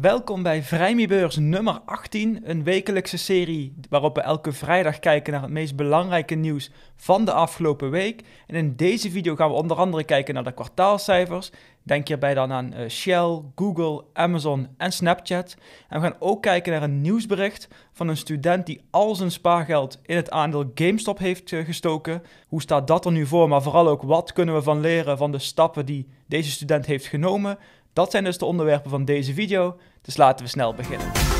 Welkom bij Vrijmiebeurs nummer 18, een wekelijkse serie waarop we elke vrijdag kijken naar het meest belangrijke nieuws van de afgelopen week. En in deze video gaan we onder andere kijken naar de kwartaalcijfers. Denk hierbij dan aan eh, Shell, Google, Amazon en Snapchat. En we gaan ook kijken naar een nieuwsbericht van een student die al zijn spaargeld in het aandeel GameStop heeft eh, gestoken. Hoe staat dat er nu voor? Maar vooral ook wat kunnen we van leren van de stappen die deze student heeft genomen? Dat zijn dus de onderwerpen van deze video. Dus laten we snel beginnen.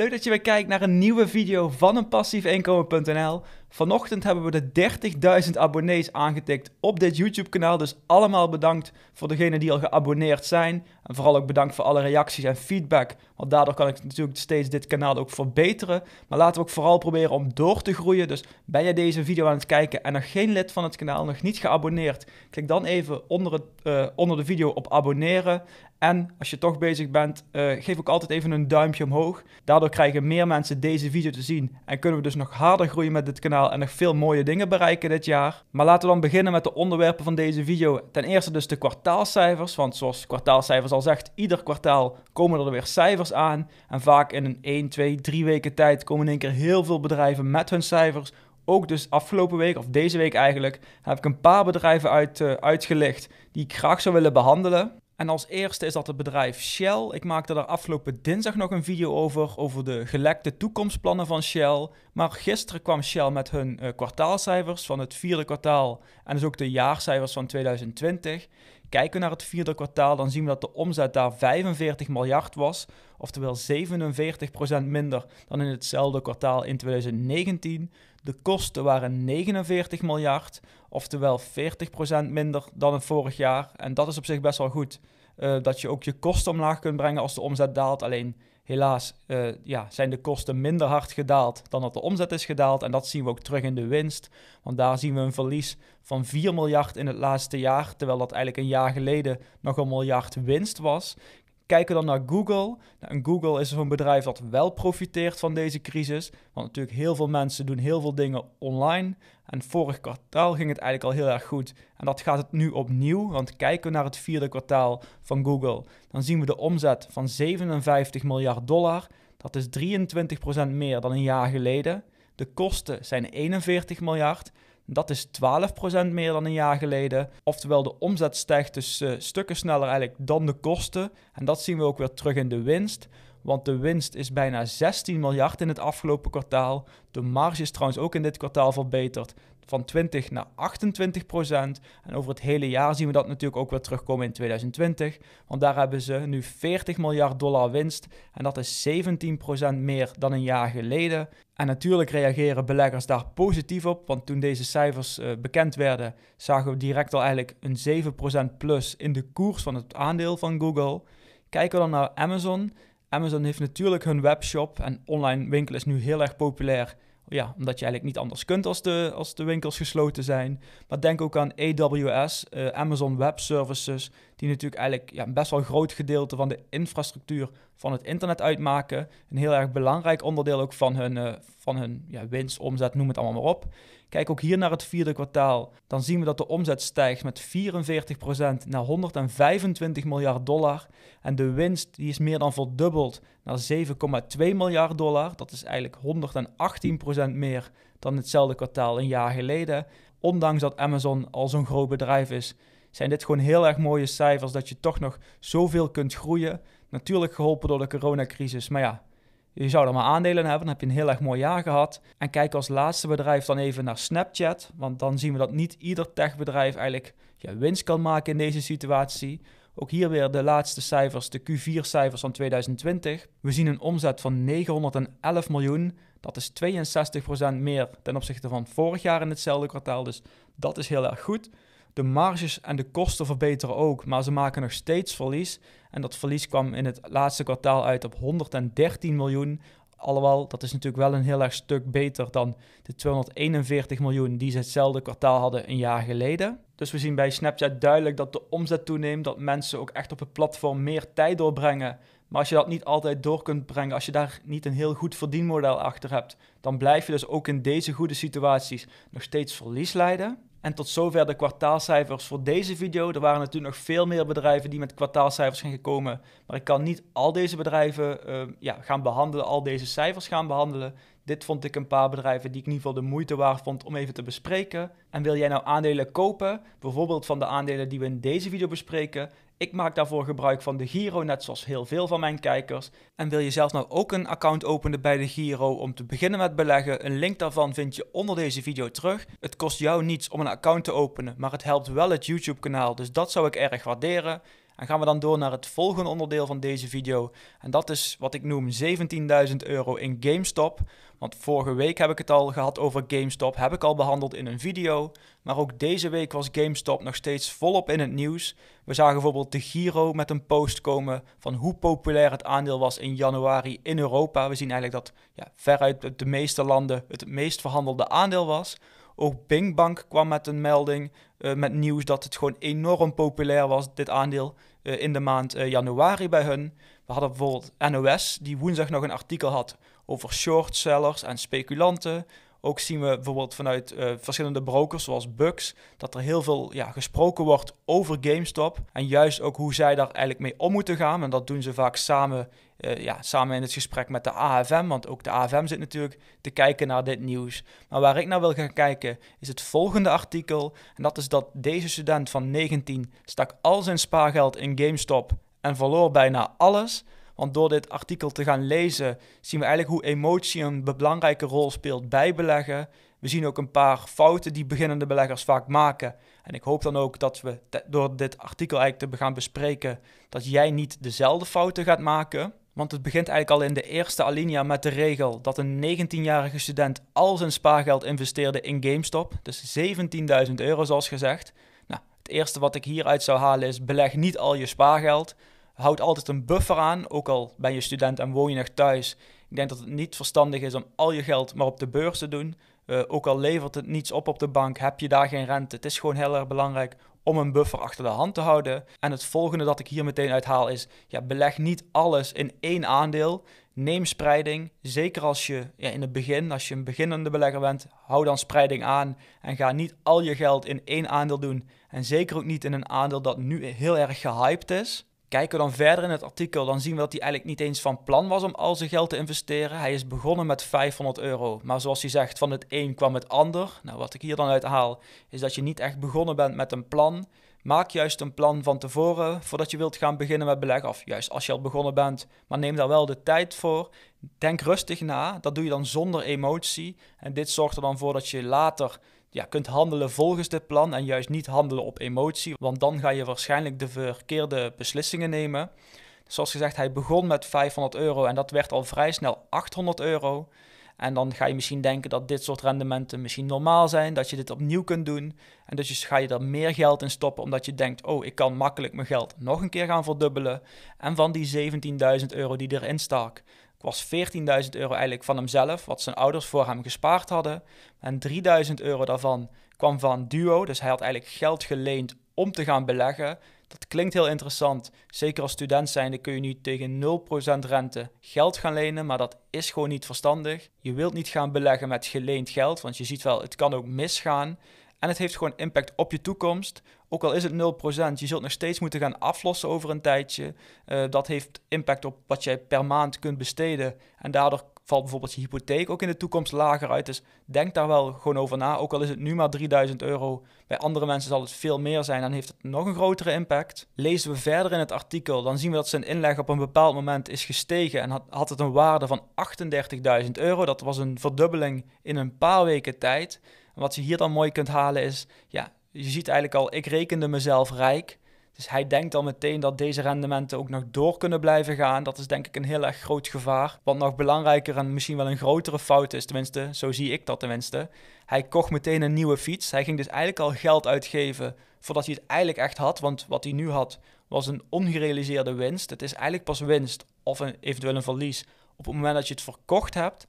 Leuk dat je weer kijkt naar een nieuwe video van een passiefinkomen.nl. Vanochtend hebben we de 30.000 abonnees aangetikt op dit YouTube kanaal. Dus allemaal bedankt voor degenen die al geabonneerd zijn. En vooral ook bedankt voor alle reacties en feedback. Want daardoor kan ik natuurlijk steeds dit kanaal ook verbeteren. Maar laten we ook vooral proberen om door te groeien. Dus ben je deze video aan het kijken en nog geen lid van het kanaal, nog niet geabonneerd. Klik dan even onder, het, eh, onder de video op abonneren. En als je toch bezig bent, eh, geef ook altijd even een duimpje omhoog. Daardoor krijgen meer mensen deze video te zien en kunnen we dus nog harder groeien met dit kanaal en nog veel mooie dingen bereiken dit jaar. Maar laten we dan beginnen met de onderwerpen van deze video. Ten eerste dus de kwartaalcijfers, want zoals kwartaalcijfers al zegt, ieder kwartaal komen er weer cijfers aan. En vaak in een 1, 2, 3 weken tijd komen in één keer heel veel bedrijven met hun cijfers ook dus afgelopen week, of deze week eigenlijk, heb ik een paar bedrijven uit, uh, uitgelicht die ik graag zou willen behandelen. En als eerste is dat het bedrijf Shell. Ik maakte daar afgelopen dinsdag nog een video over, over de gelekte toekomstplannen van Shell. Maar gisteren kwam Shell met hun eh, kwartaalcijfers van het vierde kwartaal en dus ook de jaarcijfers van 2020. Kijken we naar het vierde kwartaal, dan zien we dat de omzet daar 45 miljard was, oftewel 47% minder dan in hetzelfde kwartaal in 2019. De kosten waren 49 miljard, oftewel 40% minder dan het vorig jaar. En dat is op zich best wel goed. Eh, dat je ook je kosten omlaag kunt brengen als de omzet daalt. Alleen helaas eh, ja, zijn de kosten minder hard gedaald dan dat de omzet is gedaald. En dat zien we ook terug in de winst. Want daar zien we een verlies van 4 miljard in het laatste jaar. Terwijl dat eigenlijk een jaar geleden nog een miljard winst was. Kijken we dan naar Google. Nou, Google is zo'n bedrijf dat wel profiteert van deze crisis. Want natuurlijk heel veel mensen doen heel veel dingen online. En vorig kwartaal ging het eigenlijk al heel erg goed. En dat gaat het nu opnieuw. Want kijken we naar het vierde kwartaal van Google, dan zien we de omzet van 57 miljard dollar. Dat is 23% meer dan een jaar geleden. De kosten zijn 41 miljard. Dat is 12% meer dan een jaar geleden. Oftewel, de omzet stijgt dus eh, stukken sneller eigenlijk dan de kosten. En dat zien we ook weer terug in de winst want de winst is bijna 16 miljard in het afgelopen kwartaal. De marge is trouwens ook in dit kwartaal verbeterd van 20 naar 28 procent. En over het hele jaar zien we dat natuurlijk ook weer terugkomen in 2020, want daar hebben ze nu 40 miljard dollar winst en dat is 17 procent meer dan een jaar geleden. En natuurlijk reageren beleggers daar positief op, want toen deze cijfers eh, bekend werden, zagen we direct al eigenlijk een 7% plus in de koers van het aandeel van Google. Kijken we dan naar Amazon, Amazon heeft natuurlijk hun webshop en online winkel is nu heel erg populair. Ja, omdat je eigenlijk niet anders kunt als de, als de winkels gesloten zijn. Maar denk ook aan AWS, eh, Amazon Web Services, die natuurlijk eigenlijk ja, best wel een groot gedeelte van de infrastructuur van het internet uitmaken. Een heel erg belangrijk onderdeel ook van hun, eh, van hun ja, winst, omzet, noem het allemaal maar op. Kijk ook hier naar het vierde kwartaal. Dan zien we dat de omzet stijgt met 44% naar 125 miljard dollar. En de winst die is meer dan verdubbeld naar 7,2 miljard dollar. Dat is eigenlijk 118% meer dan hetzelfde kwartaal een jaar geleden. Ondanks dat Amazon al zo'n groot bedrijf is, zijn dit gewoon heel erg mooie cijfers dat je toch nog zoveel kunt groeien. Natuurlijk geholpen door de coronacrisis, maar ja, je zou dan maar aandelen hebben, dan heb je een heel erg mooi jaar gehad. En kijk als laatste bedrijf dan even naar Snapchat, want dan zien we dat niet ieder techbedrijf eigenlijk ja, winst kan maken in deze situatie. Ook hier weer de laatste cijfers, de Q4-cijfers van 2020. We zien een omzet van 911 miljoen. Dat is 62% meer ten opzichte van vorig jaar in hetzelfde kwartaal, dus dat is heel erg goed. De marges en de kosten verbeteren ook, maar ze maken nog steeds verlies. En dat verlies kwam in het laatste kwartaal uit op 113 miljoen. Alhoewel, dat is natuurlijk wel een heel erg stuk beter dan de 241 miljoen die ze hetzelfde kwartaal hadden een jaar geleden. Dus we zien bij Snapchat duidelijk dat de omzet toeneemt, dat mensen ook echt op het platform meer tijd doorbrengen. Maar als je dat niet altijd door kunt brengen, als je daar niet een heel goed verdienmodel achter hebt, dan blijf je dus ook in deze goede situaties nog steeds verlies leiden. En tot zover de kwartaalcijfers voor deze video. Er waren natuurlijk nog veel meer bedrijven die met kwartaalcijfers zijn gekomen. Maar ik kan niet al deze bedrijven ehm, ja, gaan behandelen, al deze cijfers gaan behandelen. Dit vond ik een paar bedrijven die ik in ieder geval de moeite waard vond om even te bespreken. En wil jij nou aandelen kopen, bijvoorbeeld van de aandelen die we in deze video bespreken? Ik maak daarvoor gebruik van de Giro, net zoals heel veel van mijn kijkers. En wil je zelf nou ook een account openen bij de Giro om te beginnen met beleggen? Een link daarvan vind je onder deze video terug. Het kost jou niets om een account te openen, maar het helpt wel het YouTube kanaal, dus dat zou ik erg waarderen. En gaan we dan door naar het volgende onderdeel van deze video. En dat is wat ik noem 17.000 euro in GameStop. Want vorige week heb ik het al gehad over GameStop, heb ik al behandeld in een video. Maar ook deze week was GameStop nog steeds volop in het nieuws. We zagen bijvoorbeeld de Giro met een post komen van hoe populair het aandeel was in januari in Europa. We zien eigenlijk dat ja, veruit de meeste landen het meest verhandelde aandeel was. Ook Bingbank kwam met een melding eh, met nieuws dat het gewoon enorm populair was, dit aandeel, eh, in de maand eh, januari bij hun. We hadden bijvoorbeeld NOS, die woensdag nog een artikel had over sellers en speculanten. Ook zien we bijvoorbeeld vanuit eh, verschillende brokers zoals Bucks dat er heel veel ja, gesproken wordt over GameStop. En juist ook hoe zij daar eigenlijk mee om moeten gaan. En dat doen ze vaak samen, eh, ja, samen in het gesprek met de AFM. Want ook de AFM zit natuurlijk te kijken naar dit nieuws. Maar waar ik naar wil gaan kijken is het volgende artikel. En dat is dat deze student van 19 stak al zijn spaargeld in GameStop en verloor bijna alles. Want door dit artikel te gaan lezen, zien we eigenlijk hoe emotie een belangrijke rol speelt bij beleggen. We zien ook een paar fouten die beginnende beleggers vaak maken. En ik hoop dan ook dat we door dit artikel eigenlijk te gaan bespreken, dat jij niet dezelfde fouten gaat maken. Want het begint eigenlijk al in de eerste alinea met de regel dat een 19-jarige student al zijn spaargeld investeerde in GameStop. Dus 17.000 euro zoals gezegd. Nou, het eerste wat ik hieruit zou halen is beleg niet al je spaargeld houd altijd een buffer aan, ook al ben je student en woon je nog thuis. Ik denk dat het niet verstandig is om al je geld maar op de beurs te doen. Eh, ook al levert het niets op op de bank, heb je daar geen rente. Het is gewoon heel erg belangrijk om een buffer achter de hand te houden. En het volgende dat ik hier meteen uithaal is: ja, beleg niet alles in één aandeel. Neem spreiding. Zeker als je ja, in het begin, als je een beginnende belegger bent, hou dan spreiding aan. En ga niet al je geld in één aandeel doen. En zeker ook niet in een aandeel dat nu heel erg gehyped is. Kijken we dan verder in het artikel, dan zien we dat hij eigenlijk niet eens van plan was om al zijn geld te investeren. Hij is begonnen met 500 euro. Maar zoals hij zegt, van het een kwam het ander. Nou, wat ik hier dan uit haal, is dat je niet echt begonnen bent met een plan. Maak juist een plan van tevoren voordat je wilt gaan beginnen met beleggen. Of juist als je al begonnen bent, maar neem daar wel de tijd voor. Denk rustig na. Dat doe je dan zonder emotie. En dit zorgt er dan voor dat je later ja, kunt handelen volgens dit plan en juist niet handelen op emotie, want dan ga je waarschijnlijk de verkeerde beslissingen nemen. Dus zoals gezegd, hij begon met 500 euro en dat werd al vrij snel 800 euro. En dan ga je misschien denken dat dit soort rendementen misschien normaal zijn, dat je dit opnieuw kunt doen. En dus ga je er meer geld in stoppen, omdat je denkt, oh, ik kan makkelijk mijn geld nog een keer gaan verdubbelen. En van die 17.000 euro die erin stak, was 14.000 euro eigenlijk van hemzelf, wat zijn ouders voor hem gespaard hadden. En 3.000 euro daarvan kwam van Duo, dus hij had eigenlijk geld geleend om te gaan beleggen. Dat klinkt heel interessant. Zeker als student zijnde kun je nu tegen 0% rente geld gaan lenen, maar dat is gewoon niet verstandig. Je wilt niet gaan beleggen met geleend geld, want je ziet wel, het kan ook misgaan. En het heeft gewoon impact op je toekomst. Ook al is het 0%, je zult nog steeds moeten gaan aflossen over een tijdje. Eh, dat heeft impact op wat jij per maand kunt besteden. En daardoor valt bijvoorbeeld je hypotheek ook in de toekomst lager uit. Dus denk daar wel gewoon over na. Ook al is het nu maar 3000 euro, bij andere mensen zal het veel meer zijn. Dan heeft het nog een grotere impact. Lezen we verder in het artikel, dan zien we dat zijn inleg op een bepaald moment is gestegen. En had, had het een waarde van 38.000 euro. Dat was een verdubbeling in een paar weken tijd. wat je hier dan mooi kunt halen is, ja, je ziet eigenlijk al, ik rekende mezelf rijk. Dus hij denkt al meteen dat deze rendementen ook nog door kunnen blijven gaan. Dat is denk ik een heel erg groot gevaar. Wat nog belangrijker en misschien wel een grotere fout is, tenminste, zo zie ik dat tenminste. Hij kocht meteen een nieuwe fiets. Hij ging dus eigenlijk al geld uitgeven voordat hij het eigenlijk echt had. Want wat hij nu had was een ongerealiseerde winst. Het is eigenlijk pas winst of een, eventueel een verlies op het moment dat je het verkocht hebt.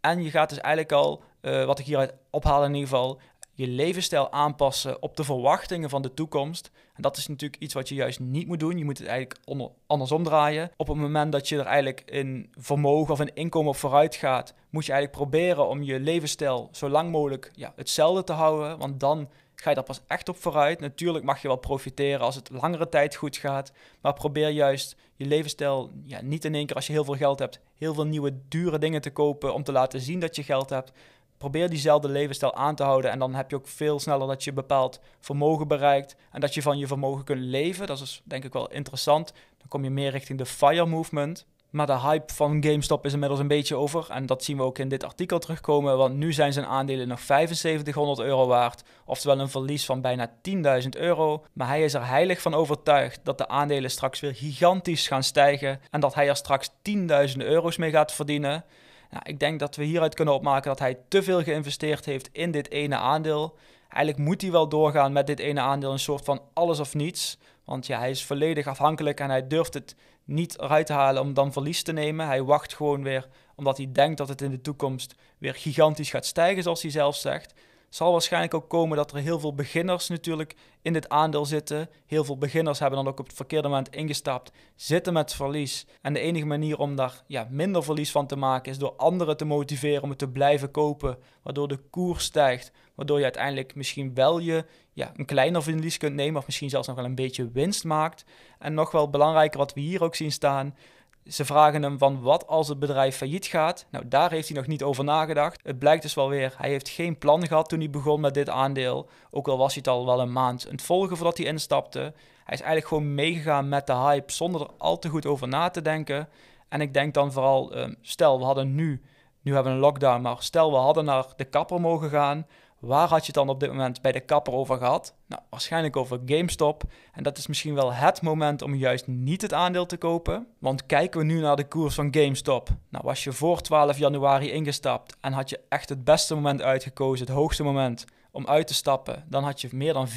En je gaat dus eigenlijk al, eh, wat ik hieruit ophaal in ieder geval, je levensstijl aanpassen op de verwachtingen van de toekomst. En dat is natuurlijk iets wat je juist niet moet doen. Je moet het eigenlijk onder, andersom draaien. Op het moment dat je er eigenlijk in vermogen of in inkomen op vooruit gaat, moet je eigenlijk proberen om je levensstijl zo lang mogelijk ja, hetzelfde te houden. Want dan ga je daar pas echt op vooruit. Natuurlijk mag je wel profiteren als het langere tijd goed gaat. Maar probeer juist je levensstijl ja, niet in één keer als je heel veel geld hebt, heel veel nieuwe dure dingen te kopen om te laten zien dat je geld hebt probeer diezelfde levensstijl aan te houden. En dan heb je ook veel sneller dat je bepaald vermogen bereikt. En dat je van je vermogen kunt leven. Dat is denk ik wel interessant. Dan kom je meer richting de FIRE movement. Maar de hype van GameStop is inmiddels een beetje over. En dat zien we ook in dit artikel terugkomen. Want nu zijn zijn aandelen nog 7500 euro waard. Oftewel een verlies van bijna 10.000 euro. Maar hij is er heilig van overtuigd dat de aandelen straks weer gigantisch gaan stijgen. En dat hij er straks 10.000 euro's mee gaat verdienen. Nou, ik denk dat we hieruit kunnen opmaken dat hij te veel geïnvesteerd heeft in dit ene aandeel. Eigenlijk moet hij wel doorgaan met dit ene aandeel, een soort van alles of niets. Want ja, hij is volledig afhankelijk en hij durft het niet eruit te halen om dan verlies te nemen. Hij wacht gewoon weer omdat hij denkt dat het in de toekomst weer gigantisch gaat stijgen, zoals hij zelf zegt zal waarschijnlijk ook komen dat er heel veel beginners natuurlijk in dit aandeel zitten. Heel veel beginners hebben dan ook op het verkeerde moment ingestapt, zitten met verlies. En de enige manier om daar ja, minder verlies van te maken is door anderen te motiveren om het te blijven kopen, waardoor de koers stijgt. Waardoor je uiteindelijk misschien wel je ja, een kleiner verlies kunt nemen of misschien zelfs nog wel een beetje winst maakt. En nog wel belangrijker wat we hier ook zien staan, ze vragen hem van wat als het bedrijf failliet gaat. Nou, daar heeft hij nog niet over nagedacht. Het blijkt dus wel weer, hij heeft geen plan gehad toen hij begon met dit aandeel. Ook al was hij het al wel een maand aan het volgen voordat hij instapte. Hij is eigenlijk gewoon meegegaan met de hype zonder er al te goed over na te denken. En ik denk dan vooral, ehm, stel we hadden nu, nu hebben we een lockdown, maar stel we hadden naar de kapper mogen gaan Waar had je het dan op dit moment bij de kapper over gehad? Nou, waarschijnlijk over GameStop. En dat is misschien wel het moment om juist niet het aandeel te kopen. Want kijken we nu naar de koers van GameStop. Nou, was je voor 12 januari ingestapt en had je echt het beste moment uitgekozen, het hoogste moment om uit te stappen, dan had je meer dan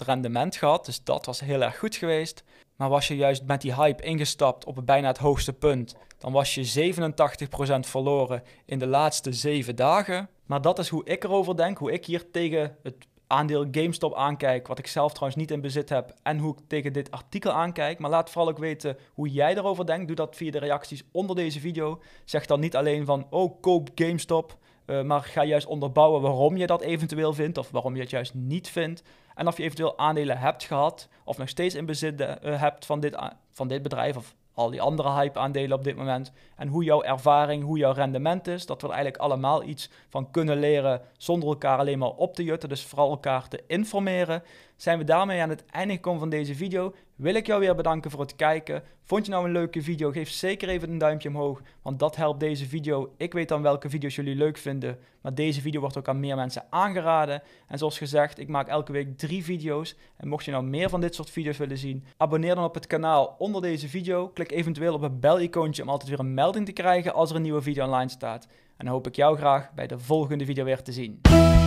2400% rendement gehad. Dus dat was heel erg goed geweest. Maar was je juist met die hype ingestapt op bijna het hoogste punt, dan was je 87% verloren in de laatste 7 dagen. Maar dat is hoe ik erover denk, hoe ik hier tegen het aandeel GameStop aankijk, wat ik zelf trouwens niet in bezit heb, en hoe ik tegen dit artikel aankijk. Maar laat vooral ook weten hoe jij erover denkt. Doe dat via de reacties onder deze video. Zeg dan niet alleen van, oh, koop GameStop. Eh, maar ga juist onderbouwen waarom je dat eventueel vindt of waarom je het juist niet vindt. En of je eventueel aandelen hebt gehad of nog steeds in bezit eh, hebt van dit, van dit bedrijf of al die andere hype-aandelen op dit moment. En hoe jouw ervaring, hoe jouw rendement is. Dat we er eigenlijk allemaal iets van kunnen leren zonder elkaar alleen maar op te jutten. Dus vooral elkaar te informeren. Zijn we daarmee aan het einde gekomen van deze video wil ik jou weer bedanken voor het kijken. Vond je nou een leuke video? Geef zeker even een duimpje omhoog, want dat helpt deze video. Ik weet dan welke video's jullie leuk vinden, maar deze video wordt ook aan meer mensen aangeraden. En zoals gezegd, ik maak elke week drie video's. En mocht je nou meer van dit soort video's willen zien, abonneer dan op het kanaal onder deze video. Klik eventueel op het bel-icoontje om altijd weer een melding te krijgen als er een nieuwe video online staat. En dan hoop ik jou graag bij de volgende video weer te zien.